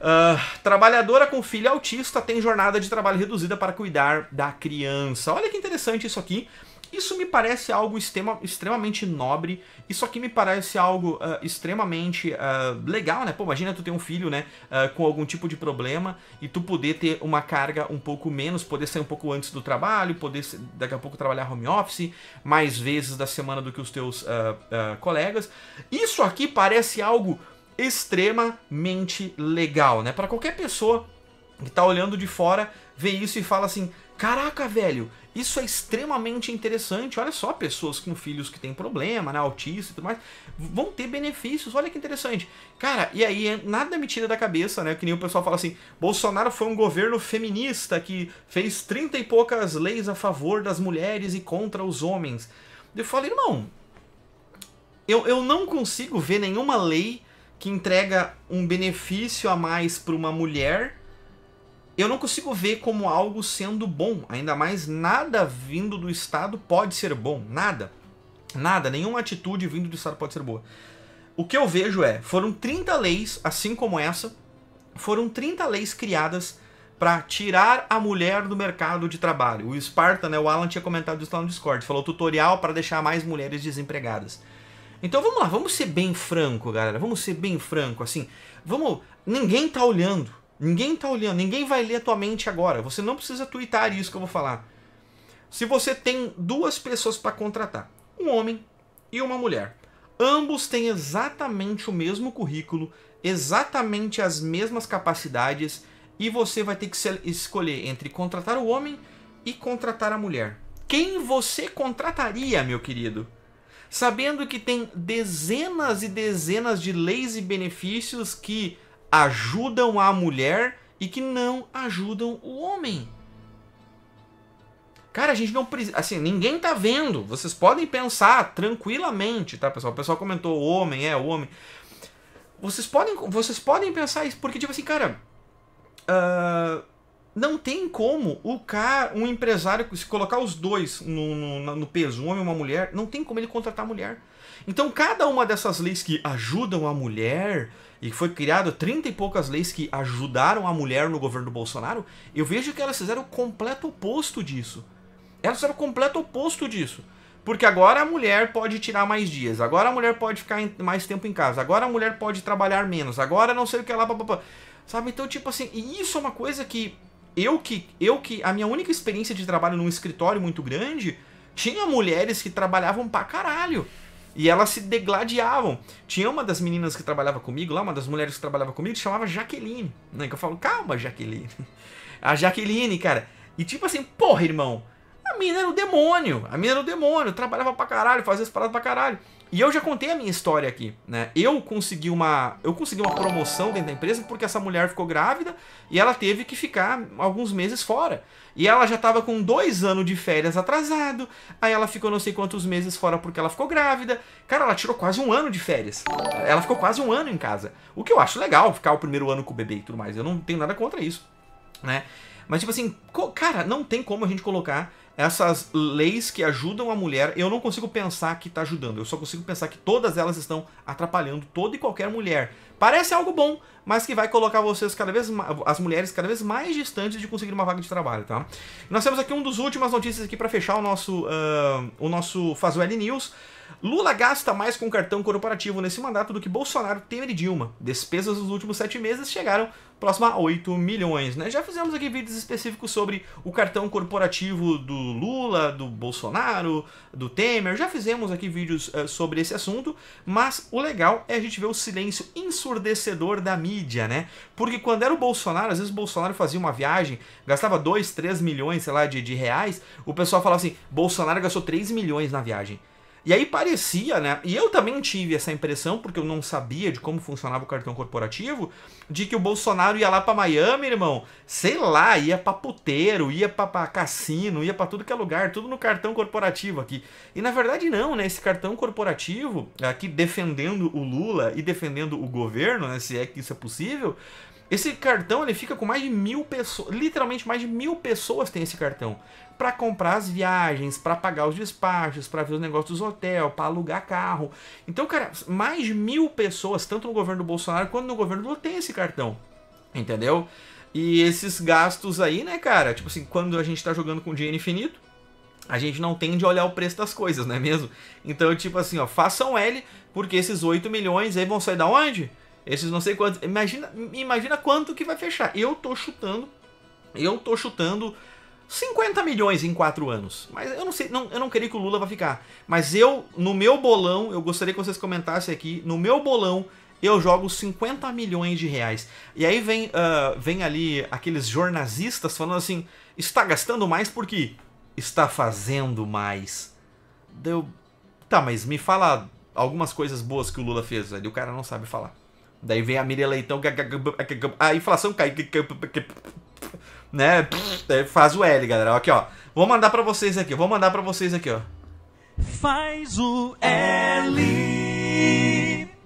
Ah, trabalhadora com filho autista tem jornada de trabalho reduzida para cuidar da criança. Olha que interessante isso aqui. Isso me parece algo extrema, extremamente nobre. Isso aqui me parece algo uh, extremamente uh, legal, né? Pô, imagina tu ter um filho, né? Uh, com algum tipo de problema e tu poder ter uma carga um pouco menos, poder sair um pouco antes do trabalho, poder daqui a pouco trabalhar home office mais vezes da semana do que os teus colegas. Isso aqui parece algo extremamente legal, né? Para qualquer pessoa que tá olhando de fora, vê isso e fala assim: "Caraca, velho, isso é extremamente interessante. Olha só, pessoas com filhos que têm problema, né, autista e tudo mais, vão ter benefícios. Olha que interessante. Cara, e aí é nada me tira da cabeça, né? Que nem o pessoal fala assim: Bolsonaro foi um governo feminista que fez trinta e poucas leis a favor das mulheres e contra os homens. Eu falei, irmão, eu, eu não consigo ver nenhuma lei que entrega um benefício a mais para uma mulher, eu não consigo ver como algo sendo bom. Ainda mais nada vindo do Estado pode ser bom. Nada. Nada. Nenhuma atitude vindo do Estado pode ser boa. O que eu vejo é: foram 30 leis, assim como essa, foram 30 leis criadas para tirar a mulher do mercado de trabalho. O Spartan, né, o Alan tinha comentado isso lá no Discord, falou tutorial para deixar mais mulheres desempregadas. Então vamos lá, vamos ser bem franco, galera. Vamos ser bem franco, assim. Vamos. Ninguém tá olhando. Ninguém tá olhando. Ninguém vai ler a tua mente agora. Você não precisa twittar isso que eu vou falar. Se você tem duas pessoas para contratar, um homem e uma mulher, ambos têm exatamente o mesmo currículo, exatamente as mesmas capacidades, e você vai ter que escolher entre contratar o homem e contratar a mulher. Quem você contrataria, meu querido? sabendo que tem dezenas e dezenas de leis e benefícios que ajudam a mulher e que não ajudam o homem. Cara, a gente não precisa. Assim, ninguém tá vendo. Vocês podem pensar tranquilamente, tá, pessoal? O pessoal comentou: o homem é o homem. Vocês podem, vocês podem pensar isso, porque, tipo assim, cara. Uh não tem como o cara, um empresário, se colocar os dois no, no, no peso, um homem e uma mulher, não tem como ele contratar a mulher. Então, cada uma dessas leis que ajudam a mulher, e foi criado 30 e poucas leis que ajudaram a mulher no governo do Bolsonaro, eu vejo que elas fizeram o completo oposto disso. Elas fizeram o completo oposto disso. Porque agora a mulher pode tirar mais dias, agora a mulher pode ficar mais tempo em casa, agora a mulher pode trabalhar menos, agora não sei o que lá, papapá. Sabe? Então, tipo assim, e isso é uma coisa que eu que, eu que. A minha única experiência de trabalho num escritório muito grande tinha mulheres que trabalhavam pra caralho. E elas se degladiavam. Tinha uma das meninas que trabalhava comigo lá, uma das mulheres que trabalhava comigo, que chamava Jaqueline. Né? Que eu falo, calma, Jaqueline. A Jaqueline, cara. E tipo assim, porra, irmão. A mina era o demônio. A mina era o demônio. Trabalhava pra caralho, fazia as paradas pra caralho. E eu já contei a minha história aqui, né? Eu consegui uma, eu consegui uma promoção dentro da empresa porque essa mulher ficou grávida e ela teve que ficar alguns meses fora. E ela já estava com dois anos de férias atrasado. Aí ela ficou não sei quantos meses fora porque ela ficou grávida. Cara, ela tirou quase um ano de férias. Ela ficou quase um ano em casa. O que eu acho legal, ficar o primeiro ano com o bebê e tudo mais. Eu não tenho nada contra isso, né? Mas tipo assim, cara, não tem como a gente colocar essas leis que ajudam a mulher, eu não consigo pensar que está ajudando. Eu só consigo pensar que todas elas estão atrapalhando toda e qualquer mulher. Parece algo bom, mas que vai colocar vocês cada vez as mulheres cada vez mais distantes de conseguir uma vaga de trabalho, tá? Nós temos aqui um dos últimas notícias aqui para fechar o nosso uh, o nosso Fazueli News. Lula gasta mais com cartão corporativo nesse mandato do que Bolsonaro, Temer e Dilma. Despesas dos últimos sete meses chegaram próximo a 8 milhões. Né? Já fizemos aqui vídeos específicos sobre o cartão corporativo do Lula, do Bolsonaro, do Temer. Já fizemos aqui vídeos uh, sobre esse assunto, mas o legal é a gente ver o silêncio ensurdecedor da mídia, né? Porque quando era o Bolsonaro, às vezes o Bolsonaro fazia uma viagem, gastava 2, 3 milhões, sei lá, de, de reais, o pessoal falava assim, Bolsonaro gastou 3 milhões na viagem. E aí parecia, né? E eu também tive essa impressão, porque eu não sabia de como funcionava o cartão corporativo, de que o Bolsonaro ia lá para Miami, irmão. Sei lá, ia pra puteiro, ia pra, pra cassino, ia para tudo que é lugar, tudo no cartão corporativo aqui. E na verdade não, né? Esse cartão corporativo, aqui defendendo o Lula e defendendo o governo, né? Se é que isso é possível esse cartão ele fica com mais de mil pessoas, literalmente mais de mil pessoas tem esse cartão para comprar as viagens, para pagar os despachos, para ver os negócios dos hotel, para alugar carro. Então, cara, mais de mil pessoas, tanto no governo do Bolsonaro quanto no governo do Lula, tem esse cartão, entendeu? E esses gastos aí, né, cara? Tipo assim, quando a gente tá jogando com dinheiro infinito, a gente não tem de olhar o preço das coisas, não é mesmo? Então, tipo assim, ó, façam L, porque esses 8 milhões aí vão sair da onde? Esses não sei quantos. Imagina, imagina quanto que vai fechar. Eu tô chutando. Eu tô chutando 50 milhões em 4 anos. Mas eu não sei, não, eu não queria que o Lula vai ficar. Mas eu, no meu bolão, eu gostaria que vocês comentassem aqui, no meu bolão, eu jogo 50 milhões de reais. E aí vem, uh, vem ali aqueles jornalistas falando assim: está gastando mais porque está fazendo mais. Deu. Tá, mas me fala algumas coisas boas que o Lula fez, ali. O cara não sabe falar. Daí vem a Miriam Leitão, a inflação cai, né? É, faz o L, galera. Aqui, ó. Vou mandar para vocês aqui, vou mandar para vocês aqui, ó. Faz o L.